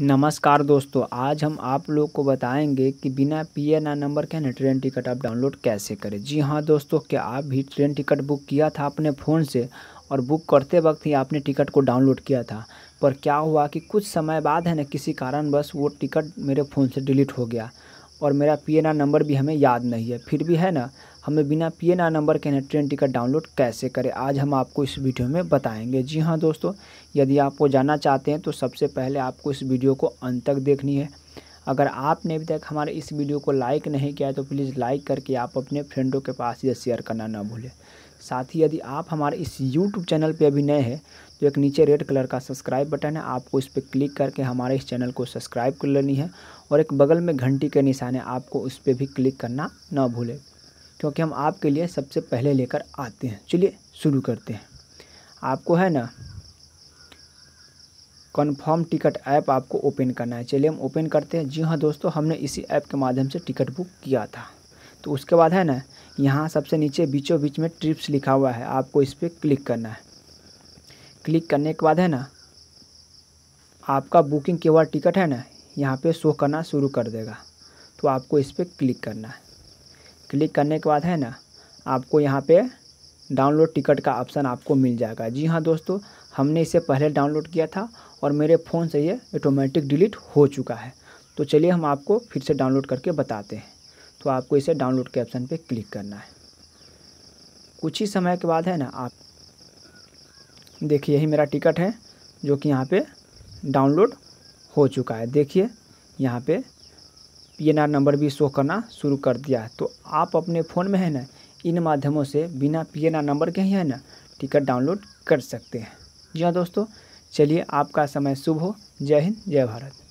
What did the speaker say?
नमस्कार दोस्तों आज हम आप लोग को बताएंगे कि बिना पी एन आर नंबर के ना ट्रेन टिकट आप डाउनलोड कैसे करें जी हाँ दोस्तों क्या आप भी ट्रेन टिकट बुक किया था अपने फ़ोन से और बुक करते वक्त ही आपने टिकट को डाउनलोड किया था पर क्या हुआ कि कुछ समय बाद है ना किसी कारणवश वो टिकट मेरे फ़ोन से डिलीट हो गया और मेरा पी एन आर नंबर भी हमें याद नहीं है फिर भी है ना हमें बिना आर नंबर के ट्रेन टिकट डाउनलोड कैसे करें आज हम आपको इस वीडियो में बताएंगे जी हाँ दोस्तों यदि आप वो जानना चाहते हैं तो सबसे पहले आपको इस वीडियो को अंत तक देखनी है अगर आपने अभी तक हमारे इस वीडियो को लाइक नहीं किया है तो प्लीज़ लाइक करके आप अपने फ्रेंडों के पास यह शेयर करना ना भूलें साथ ही यदि आप हमारे इस यूट्यूब चैनल पर अभी नए हैं तो एक नीचे रेड कलर का सब्सक्राइब बटन है आपको इस पर क्लिक करके हमारे इस चैनल को सब्सक्राइब कर लेनी है और एक बगल में घंटी के निशान है आपको उस पर भी क्लिक करना ना भूलें क्योंकि हम आपके लिए सबसे पहले लेकर आते हैं चलिए शुरू करते हैं आपको है ना कन्फर्म टिकट ऐप आपको ओपन करना है चलिए हम ओपन करते हैं जी हाँ दोस्तों हमने इसी ऐप के माध्यम से टिकट बुक किया था तो उसके बाद है ना यहाँ सबसे नीचे बीचों बीच में ट्रिप्स लिखा हुआ है आपको इस पर क्लिक करना है क्लिक करने के बाद है ना आपका बुकिंग केवल टिकट है ना यहाँ पे शो करना शुरू कर देगा तो आपको इस पर क्लिक करना है क्लिक करने के बाद है ना आपको यहाँ पे डाउनलोड टिकट का ऑप्शन आपको मिल जाएगा जी हाँ दोस्तों हमने इसे पहले डाउनलोड किया था और मेरे फ़ोन से ये ऑटोमेटिक डिलीट हो चुका है तो चलिए हम आपको फिर से डाउनलोड करके बताते हैं तो आपको इसे डाउनलोड के ऑप्शन पे क्लिक करना है कुछ ही समय के बाद है ना आप देखिए यही मेरा टिकट है जो कि यहाँ पे डाउनलोड हो चुका है देखिए यहाँ पे पी नंबर भी शो करना शुरू कर दिया तो आप अपने फ़ोन में है ना इन माध्यमों से बिना पी नंबर के ही है ना टिकट डाउनलोड कर सकते हैं जी हाँ दोस्तों चलिए आपका समय शुभ हो जय हिंद जय भारत